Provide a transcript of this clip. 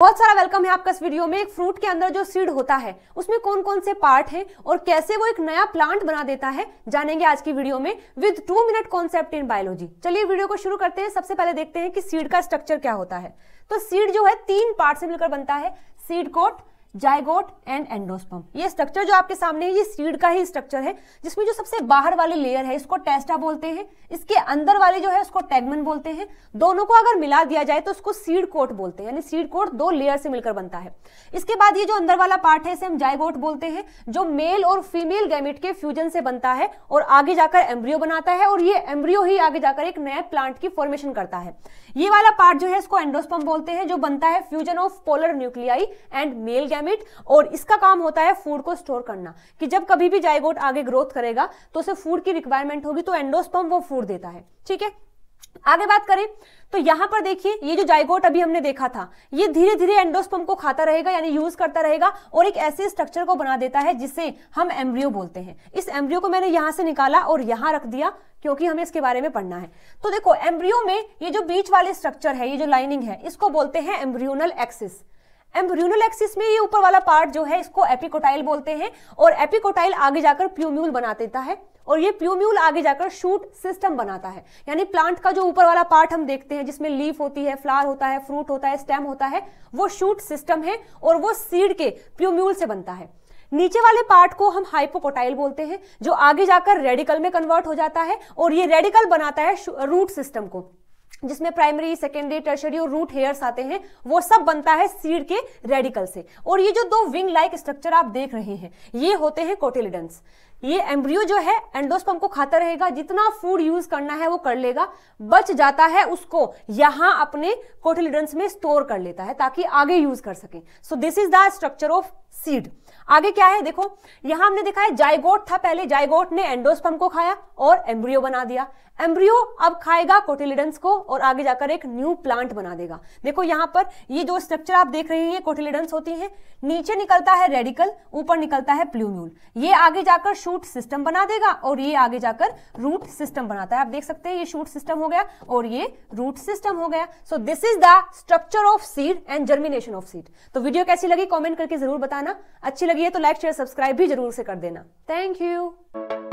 बहुत सारा वेलकम है आपका इस वीडियो में एक फ्रूट के अंदर जो सीड होता है उसमें कौन कौन से पार्ट हैं और कैसे वो एक नया प्लांट बना देता है जानेंगे आज की वीडियो में with two minute concept in biology चलिए वीडियो को शुरू करते हैं सबसे पहले देखते हैं कि सीड का स्ट्रक्चर क्या होता है तो सीड जो है तीन पार्ट से मिलकर बनता है seed coat zygote and endosperm ये स्ट्रक्चर जो आपके सामने है ये सीड का ही स्ट्रक्चर है जिसमें जो सबसे बाहर वाली लेयर है इसको टेस्टा बोलते हैं इसके अंदर वाली जो है उसको टेगमन बोलते हैं दोनों को अगर मिला दिया जाए तो उसको सीड कोट बोलते हैं यानी सीड कोट दो लेयर से मिलकर बनता है इसके बाद ये जो अंदर वाला पार्ट है इसे हम जायगोट बोलते हैं जो मेल और फीमेल गैमिट के फ्यूजन से बनता है और आगे जाकर एम्ब्रियो बनाता है और ये एम्ब्रियो ही आगे जाकर एक नया प्लांट की फॉर्मेशन करता है ये वाला पार्ट जो है इसको एंडोस्पम बोलते हैं जो बनता है fusion of polar nuclei and male gamete gamete और इसका काम होता है फूड को स्टोर करना कि जब कभी भी जाइगोट आगे ग्रोथ करेगा तो उसे फूड की रिक्वायरमेंट होगी तो एंडोस्पम वो फूड देता है ठीक है आगे बात करें तो यहां पर देखिए ये जो जाइगोट अभी हमने देखा था ये धीरे धीरे एंडोस्पम को खाता रहेगा यानी यूज करता रहेगा और एक ऐसे स्ट्रक्चर को बना देता है जिसे हम एम्ब्रियो बोलते हैं इस एम्ब्रियो को मैंने यहां से निकाला और यहां रख दिया क्योंकि हमें इसके बारे में पढ़ना है तो देखो एम्ब्रियो में ये जो बीच वाले स्ट्रक्चर है ये जो लाइनिंग है इसको बोलते हैं एम्ब्रियोनल एक्सिस एम्ब्रियोनल में ये ऊपर वाला पार्ट जो है इसको एपिकोटाइल बोलते हैं और एपिकोटाइल आगे जाकर प्यूम्यूल बना देता है और ये प्यूम्यूल आगे जाकर शूट सिस्टम बनाता है यानी प्लांट का जो ऊपर वाला पार्ट हम देखते हैं जिसमें लीफ होती है फ्लावर होता है फ्रूट होता है स्टेम होता है वो शूट सिस्टम है और वो सीड के प्यूम्यूल से बनता है नीचे वाले पार्ट को हम हाइपोकोटाइल बोलते हैं जो आगे जाकर रेडिकल में कन्वर्ट हो जाता है और ये रेडिकल बनाता है रूट सिस्टम को जिसमें प्राइमरी सेकेंडरी टर्शरी और रूट हेयर्स आते हैं वो सब बनता है सीड के रेडिकल से और ये जो दो विंग लाइक स्ट्रक्चर आप देख रहे हैं ये होते हैं कोटिलिडन्स ये एम्ब्रियो जो है एंडोस्पम को खाता रहेगा जितना फूड यूज करना है वो कर लेगा बच जाता है उसको यहां अपने कोटिलिडेंस में स्टोर कर लेता है ताकि आगे यूज कर सके so this is the structure of seed आगे क्या है देखो यहां हमने देखा है जाइगोट था पहले जाइगोट ने एंडोस्पम को खाया और एम्ब्रियो बना दिया एम्ब्रियो अब खाएगा कोटिलिडेंस को और आगे जाकर एक न्यू प्लांट बना देगा देखो यहां पर ये जो स्ट्रक्चर आप देख रहे हैं कोटिलिडेंस होती है नीचे निकलता है रेडिकल ऊपर निकलता है प्लूम्यूल ये आगे जाकर शूट सिस्टम बना देगा और ये आगे जाकर रूट सिस्टम बनाता है आप देख सकते हैं ये शूट सिस्टम हो गया और ये रूट सिस्टम हो गया so this is the structure of seed and germination of seed तो वीडियो कैसी लगी कॉमेंट करके जरूर बताना अच्छी लगी है तो लाइक शेयर सब्सक्राइब भी जरूर से कर देना थैंक यू